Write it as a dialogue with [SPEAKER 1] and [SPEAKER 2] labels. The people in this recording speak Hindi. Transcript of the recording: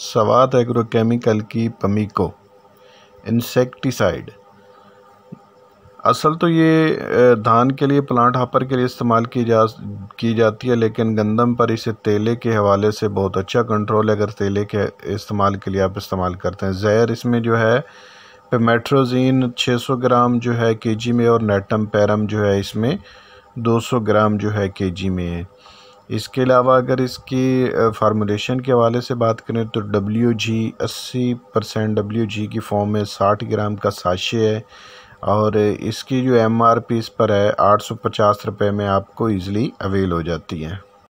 [SPEAKER 1] सवात एग्रोकेमिकल की पमीको इंसेक्टिसाइड असल तो ये धान के लिए प्लांट हापर के लिए इस्तेमाल की जा की जाती है लेकिन गंदम पर इसे तेले के हवाले से बहुत अच्छा कंट्रोल है अगर तेले के इस्तेमाल के लिए आप इस्तेमाल करते हैं जहर इसमें जो है पेमेट्रोजीन 600 ग्राम जो है केजी में और नेटम पैरम जो है इसमें 200 ग्राम जो है केजी में है इसके अलावा अगर इसकी फार्मूलेशन के हवाले से बात करें तो डब्ल्यू जी अस्सी परसेंट डब्ल्यू जी की फॉर्म में साठ ग्राम का साशे है और इसकी जो एम आर पी इस पर है आठ सौ पचास रुपये में आपको ईज़िली अवेल हो जाती है